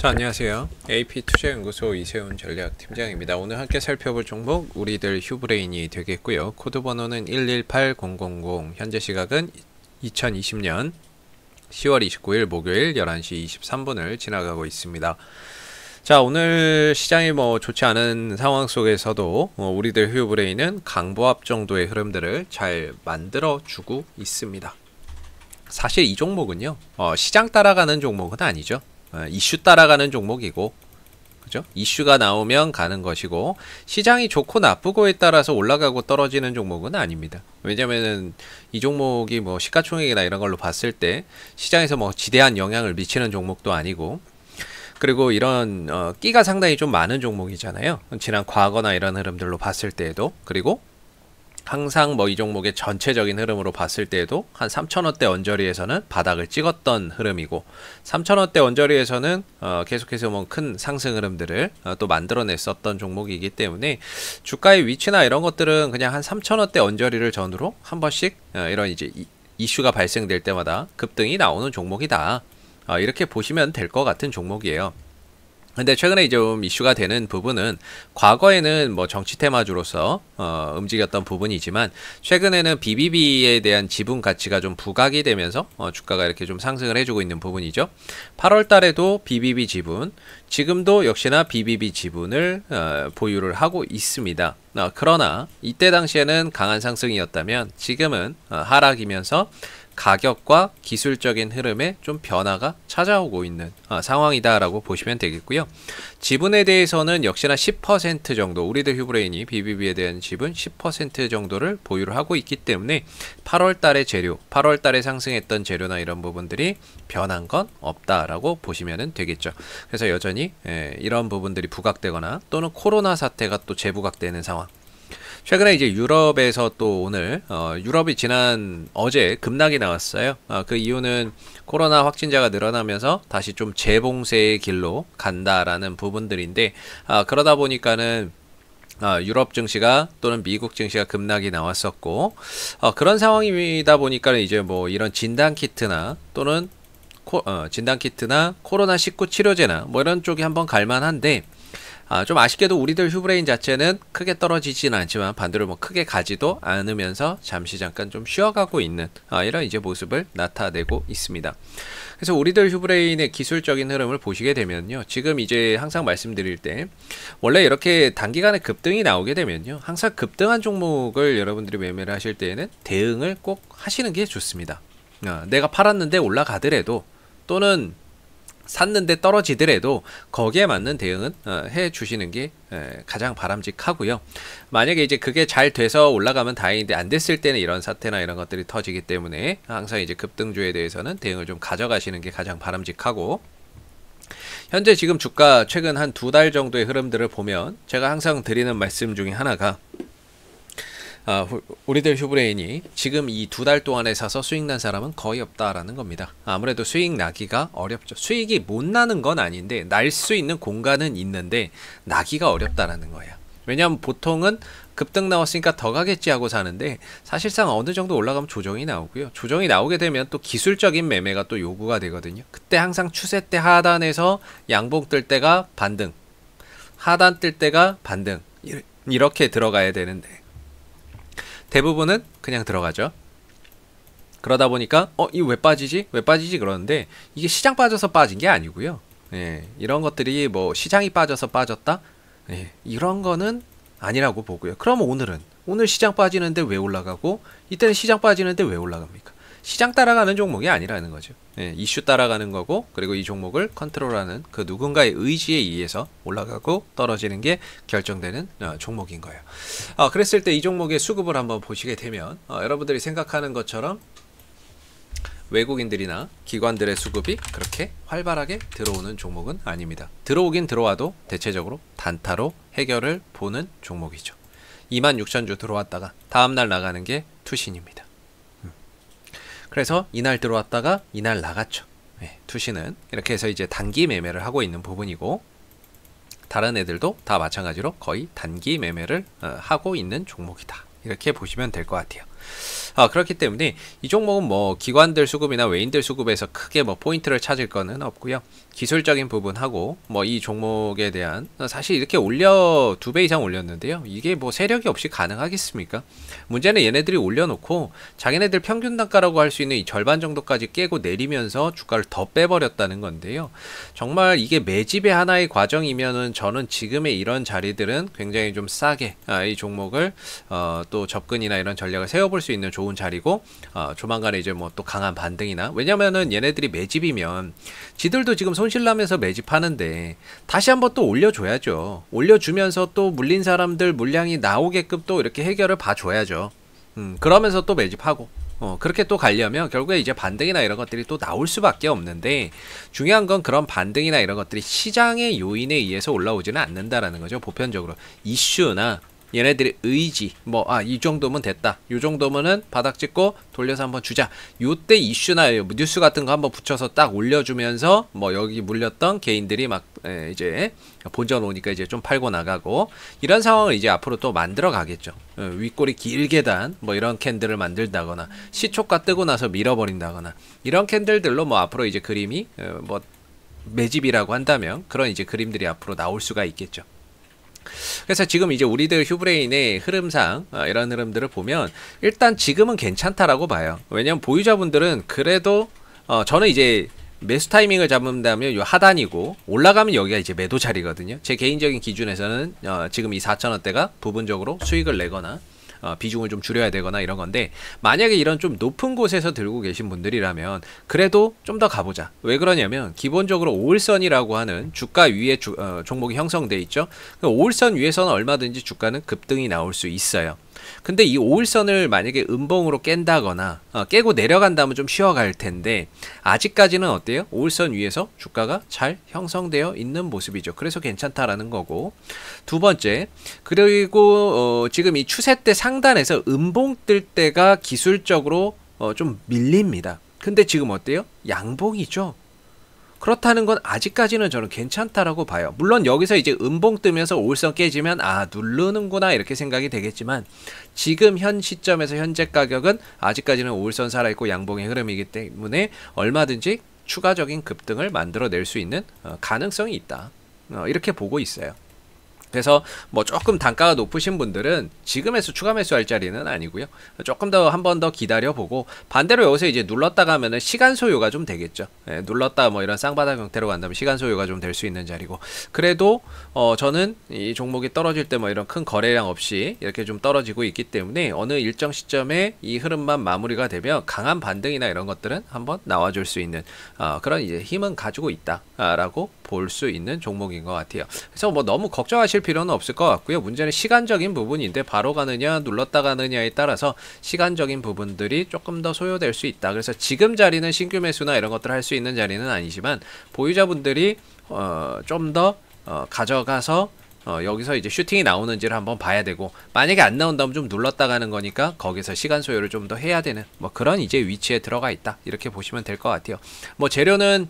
자 안녕하세요 AP 투자연구소 이세훈 전략팀장입니다 오늘 함께 살펴볼 종목 우리들 휴브레인이 되겠고요 코드 번호는 118000 현재 시각은 2020년 10월 29일 목요일 11시 23분을 지나가고 있습니다 자 오늘 시장이 뭐 좋지 않은 상황 속에서도 어, 우리들 휴브레인은 강보합 정도의 흐름들을 잘 만들어 주고 있습니다 사실 이 종목은요 어, 시장 따라가는 종목은 아니죠 아, 이슈 따라가는 종목이고 그죠? 이슈가 나오면 가는 것이고 시장이 좋고 나쁘고에 따라서 올라가고 떨어지는 종목은 아닙니다. 왜냐면은 이 종목이 뭐 시가총액이나 이런 걸로 봤을 때 시장에서 뭐 지대한 영향을 미치는 종목도 아니고 그리고 이런 어, 끼가 상당히 좀 많은 종목이잖아요. 지난 과거나 이런 흐름들로 봤을 때에도 그리고 항상 뭐 이 종목의 전체적인 흐름으로 봤을 때에도 한 3,000원대 언저리에서는 바닥을 찍었던 흐름이고 3,000원대 언저리에서는 어 계속해서 뭐 큰 상승 흐름들을 어또 만들어냈었던 종목이기 때문에 주가의 위치나 이런 것들은 그냥 한 3,000원대 언저리를 전후로 한 번씩 어 이런 이제 이슈가 발생될 때마다 급등이 나오는 종목이다. 어 이렇게 보시면 될 것 같은 종목이에요. 근데 최근에 좀 이슈가 되는 부분은 과거에는 뭐 정치 테마주로서 어, 움직였던 부분이지만 최근에는 BBB에 대한 지분 가치가 좀 부각이 되면서 어, 주가가 이렇게 좀 상승을 해주고 있는 부분이죠. 8월 달에도 BBB 지분 지금도 역시나 BBB 지분을 어, 보유를 하고 있습니다. 어, 그러나 이때 당시에는 강한 상승이었다면 지금은 어, 하락이면서 가격과 기술적인 흐름에 좀 변화가 찾아오고 있는 어, 상황이다라고 보시면 되겠고요. 지분에 대해서는 역시나 10% 정도 우리들 휴브레인이 BBB에 대한 지분 10% 정도를 보유를 하고 있기 때문에 8월 달의 재료, 8월 달에 상승했던 재료나 이런 부분들이 변한 건 없다라고 보시면 되겠죠. 그래서 여전히 예, 이런 부분들이 부각되거나 또는 코로나 사태가 또 재부각되는 상황. 최근에 이제 유럽에서 또 오늘 어, 유럽이 지난 어제 급락이 나왔어요. 어, 그 이유는 코로나 확진자가 늘어나면서 다시 좀 재봉쇄의 길로 간다라는 부분들인데 아, 그러다 보니까는 어, 유럽 증시가 또는 미국 증시가 급락이 나왔었고 어, 그런 상황이다 보니까 이제 뭐 이런 진단 키트나 또는 코, 어, 진단 키트나 코로나 19 치료제나 뭐 이런 쪽이 한번 갈만한데 아, 좀 아쉽게도 우리들 휴브레인 자체는 크게 떨어지진 않지만 반대로 뭐 크게 가지도 않으면서 잠시 잠깐 좀 쉬어가고 있는 아, 이런 이제 모습을 나타내고 있습니다. 그래서 우리들 휴브레인의 기술적인 흐름을 보시게 되면요. 지금 이제 항상 말씀드릴 때 원래 이렇게 단기간에 급등이 나오게 되면요. 항상 급등한 종목을 여러분들이 매매를 하실 때에는 대응을 꼭 하시는 게 좋습니다. 아, 내가 팔았는데 올라가더라도 또는 샀는데 떨어지더라도 거기에 맞는 대응은 어, 해 주시는 게 가장 바람직하고요. 만약에 이제 그게 잘 돼서 올라가면 다행인데 안 됐을 때는 이런 사태나 이런 것들이 터지기 때문에 항상 이제 급등주에 대해서는 대응을 좀 가져가시는 게 가장 바람직하고 현재 지금 주가 최근 한 두 달 정도의 흐름들을 보면 제가 항상 드리는 말씀 중에 하나가 어, 우리들 휴브레인이 지금 이 두 달 동안에 사서 수익 난 사람은 거의 없다라는 겁니다. 아무래도 수익 나기가 어렵죠. 수익이 못 나는 건 아닌데 날 수 있는 공간은 있는데 나기가 어렵다라는 거예요. 왜냐하면 보통은 급등 나왔으니까 더 가겠지 하고 사는데 사실상 어느 정도 올라가면 조정이 나오고요. 조정이 나오게 되면 또 기술적인 매매가 또 요구가 되거든요. 그때 항상 추세 때 하단에서 양봉 뜰 때가 반등, 하단 뜰 때가 반등 이렇게 들어가야 되는데 대부분은 그냥 들어가죠. 그러다 보니까 어 이 왜 빠지지? 왜 빠지지? 그러는데 이게 시장 빠져서 빠진 게 아니고요. 예, 이런 것들이 뭐 시장이 빠져서 빠졌다? 예, 이런 거는 아니라고 보고요. 그럼 오늘은 오늘 시장 빠지는데 왜 올라가고 이때는 시장 빠지는데 왜 올라갑니까? 시장 따라가는 종목이 아니라는 거죠. 예, 이슈 따라가는 거고 그리고 이 종목을 컨트롤하는 그 누군가의 의지에 의해서 올라가고 떨어지는 게 결정되는 어, 종목인 거예요. 어, 그랬을 때 이 종목의 수급을 한번 보시게 되면 어, 여러분들이 생각하는 것처럼 외국인들이나 기관들의 수급이 그렇게 활발하게 들어오는 종목은 아닙니다. 들어오긴 들어와도 대체적으로 단타로 해결을 보는 종목이죠. 26,000주 들어왔다가 다음날 나가는 게 투신입니다. 그래서 이날 들어왔다가 이날 나갔죠. 네, 예, 투시는 이렇게 해서 이제 단기 매매를 하고 있는 부분이고 다른 애들도 다 마찬가지로 거의 단기 매매를 어, 하고 있는 종목이다. 이렇게 보시면 될 것 같아요. 아, 그렇기 때문에 이 종목은 뭐 기관들 수급이나 외인들 수급에서 크게 뭐 포인트를 찾을 거는 없고요. 기술적인 부분하고 뭐 이 종목에 대한 사실 이렇게 올려 두 배 이상 올렸는데요 이게 뭐 세력이 없이 가능하겠습니까 문제는 얘네들이 올려놓고 자기네들 평균 단가라고 할 수 있는 이 절반 정도까지 깨고 내리면서 주가를 더 빼버렸다는 건데요 정말 이게 매집의 하나의 과정이면은 저는 지금의 이런 자리들은 굉장히 좀 싸게 아, 이 종목을 어, 또 접근이나 이런 전략을 세워볼 수 있는 좋은 자리고 어, 조만간에 이제 뭐 또 강한 반등이나 왜냐면은 얘네들이 매집이면 지들도 지금 손실나면서 매집하는데 다시 한번 또 올려줘야죠. 올려주면서 또 물린 사람들 물량이 나오게끔 또 이렇게 해결을 봐줘야죠. 음, 그러면서 또 매집하고. 어, 그렇게 또 가려면 결국에 이제 반등이나 이런 것들이 또 나올 수밖에 없는데 중요한 건 그런 반등이나 이런 것들이 시장의 요인에 의해서 올라오지는 않는다라는 거죠. 보편적으로 이슈나 얘네들의 의지 뭐 아 이 정도면 됐다 이 정도면은 바닥 찍고 돌려서 한번 주자 요때 이슈나 뉴스 같은 거 한번 붙여서 딱 올려주면서 뭐 여기 물렸던 개인들이 막 에, 이제 본전 오니까 이제 좀 팔고 나가고 이런 상황을 이제 앞으로 또 만들어 가겠죠 에, 어, 윗골이 길게 단 뭐 이런 캔들을 만들다거나 시초가 뜨고 나서 밀어버린다거나 이런 캔들들로 뭐 앞으로 이제 그림이 에, 어, 뭐 매집이라고 한다면 그런 이제 그림들이 앞으로 나올 수가 있겠죠. 그래서 지금 이제 우리들 휴브레인의 흐름상 어, 이런 흐름들을 보면 일단 지금은 괜찮다라고 봐요. 왜냐면 보유자분들은 그래도 어 저는 이제 매수 타이밍을 잡는다면 요 하단이고 올라가면 여기가 이제 매도 자리거든요. 제 개인적인 기준에서는 어 지금 이4천원대가 부분적으로 수익을 내거나 어, 비중을 좀 줄여야 되거나 이런 건데 만약에 이런 좀 높은 곳에서 들고 계신 분들이라면 그래도 좀 더 가보자 왜 그러냐면 기본적으로 오일선이라고 하는 주가 위에 주, 어, 종목이 형성돼 있죠 그 오일선 위에서는 얼마든지 주가는 급등이 나올 수 있어요 근데 이 5일선을 만약에 음봉으로 깬다거나 어, 깨고 내려간다면 좀 쉬어갈 텐데 아직까지는 어때요? 5일선 위에서 주가가 잘 형성되어 있는 모습이죠. 그래서 괜찮다라는 거고 두 번째 그리고 어, 지금 이 추세 때 상단에서 음봉 뜰 때가 기술적으로 어, 좀 밀립니다. 근데 지금 어때요? 양봉이죠. 그렇다는 건 아직까지는 저는 괜찮다라고 봐요. 물론 여기서 이제 음봉 뜨면서 올성 깨지면 아 누르는구나 이렇게 생각이 되겠지만 지금 현 시점에서 현재 가격은 아직까지는 올선 살아있고 양봉의 흐름이기 때문에 얼마든지 추가적인 급등을 만들어낼 수 있는 어, 가능성이 있다. 어, 이렇게 보고 있어요. 그래서 뭐 조금 단가가 높으신 분들은 지금 에서 추가 매수할 자리는 아니고요. 조금 더 한 번 더 기다려 보고 반대로 여기서 이제 눌렀다 가면은 시간 소요가 좀 되겠죠. 예, 눌렀다 뭐 이런 쌍바닥 형태로 간다면 시간 소요가 좀 될 수 있는 자리고 그래도 어 저는 이 종목이 떨어질 때 뭐 이런 큰 거래량 없이 이렇게 좀 떨어지고 있기 때문에 어느 일정 시점에 이 흐름만 마무리가 되면 강한 반등이나 이런 것들은 한번 나와줄 수 있는 어, 그런 이제 힘은 가지고 있다. 라고 볼 수 있는 종목인 것 같아요. 그래서 뭐 너무 걱정하실 필요는 없을 것 같고요. 문제는 시간적인 부분인데 바로 가느냐 눌렀다 가느냐에 따라서 시간적인 부분들이 조금 더 소요될 수 있다. 그래서 지금 자리는 신규 매수나 이런 것들을 할 수 있는 자리는 아니지만 보유자분들이 어, 좀더 어, 가져가서 어, 여기서 이제 슈팅이 나오는지를 한번 봐야 되고 만약에 안 나온다면 좀 눌렀다 가는 거니까 거기서 시간 소요를 좀 더 해야 되는 뭐 그런 이제 위치에 들어가 있다 이렇게 보시면 될 것 같아요 뭐 재료는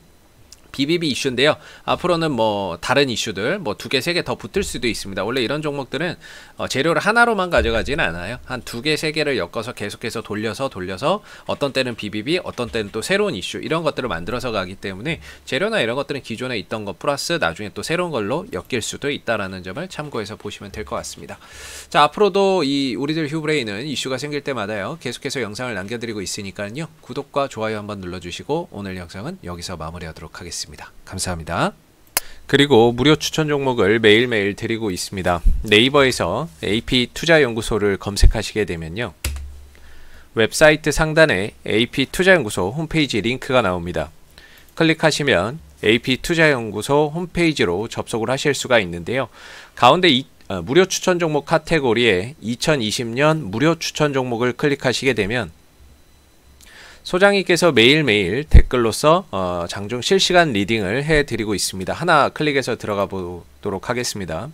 BBB 이슈인데요. 앞으로는 뭐 다른 이슈들 뭐 두개세 개 더 붙을 수도 있습니다. 원래 이런 종목들은 어, 재료를 하나로만 가져가지는 않아요. 한 두개세 개를 엮어서 계속해서 돌려서 돌려서 어떤 때는 BBB, 어떤 때는 또 새로운 이슈 이런 것들을 만들어서 가기 때문에 재료나 이런 것들은 기존에 있던 것 플러스 나중에 또 새로운 걸로 엮일 수도 있다라는 점을 참고해서 보시면 될 것 같습니다. 자 앞으로도 이 우리들 휴브레인은 이슈가 생길 때마다요 계속해서 영상을 남겨드리고 있으니까요 구독과 좋아요 한번 눌러주시고 오늘 영상은 여기서 마무리하도록 하겠습니다. 있습니다. 감사합니다. 그리고 무료 추천 종목을 매일매일 드리고 있습니다. 네이버에서 AP 투자연구소를 검색하시게 되면요. 웹사이트 상단에 AP 투자연구소 홈페이지 링크가 나옵니다. 클릭하시면 AP 투자연구소 홈페이지로 접속을 하실 수가 있는데요. 가운데 이, 어, 무료 추천 종목 카테고리에 2020년 무료 추천 종목을 클릭하시게 되면 소장님께서 매일매일 댓글로써 어, 장중 실시간 리딩을 해드리고 있습니다. 하나 클릭해서 들어가 보도록 하겠습니다.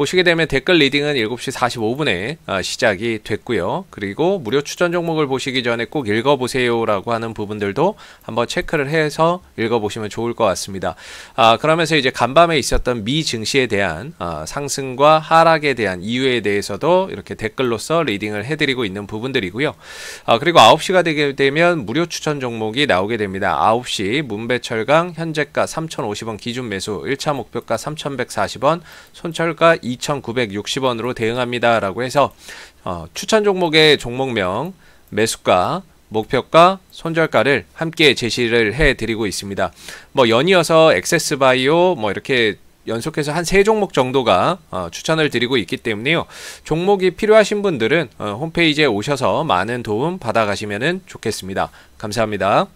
보시게 되면 댓글 리딩은 7시 45분에 아, 시작이 됐고요. 그리고 무료 추천 종목을 보시기 전에 꼭 읽어보세요라고 하는 부분들도 한번 체크를 해서 읽어보시면 좋을 것 같습니다. 아, 그러면서 이제 간밤에 있었던 미 증시에 대한 아, 상승과 하락에 대한 이유에 대해서도 이렇게 댓글로서 리딩을 해드리고 있는 부분들이고요. 아, 그리고 9시가 되게 되면 무료 추천 종목이 나오게 됩니다. 9시 문배철강 현재가 3,050원 기준 매수 1차 목표가 3,140원 손철가 2,960원으로 대응합니다. 라고 해서 어, 추천 종목의 종목명, 매수가, 목표가, 손절가를 함께 제시를 해드리고 있습니다. 뭐 연이어서 액세스바이오 뭐 이렇게 연속해서 한 세 종목 정도가 어, 추천을 드리고 있기 때문에요. 종목이 필요하신 분들은 어, 홈페이지에 오셔서 많은 도움 받아가시면 좋겠습니다. 감사합니다.